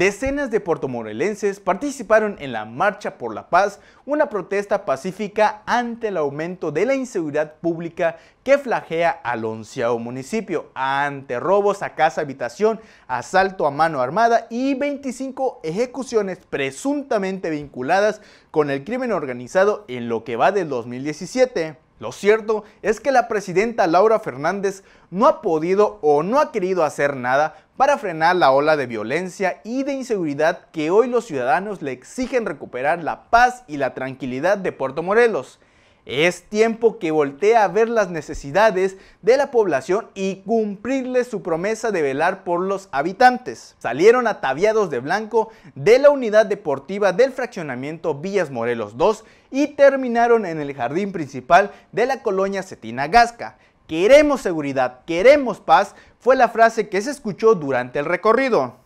decenas de puertomorelenses participaron en la Marcha por la Paz, una protesta pacífica ante el aumento de la inseguridad pública que flagea al onceavo municipio, ante robos a casa habitación, asalto a mano armada y 25 ejecuciones presuntamente vinculadas con el crimen organizado en lo que va del 2017. Lo cierto es que la presidenta Laura Fernández no ha podido o no ha querido hacer nada para frenar la ola de violencia y de inseguridad que hoy los ciudadanos le exigen recuperar la paz y la tranquilidad de Puerto Morelos. Es tiempo que voltee a ver las necesidades de la población y cumplirle su promesa de velar por los habitantes. Salieron ataviados de blanco de la unidad deportiva del fraccionamiento Villas Morelos 2 y terminaron en el jardín principal de la colonia Cetina Gasca. Queremos seguridad, queremos paz, fue la frase que se escuchó durante el recorrido.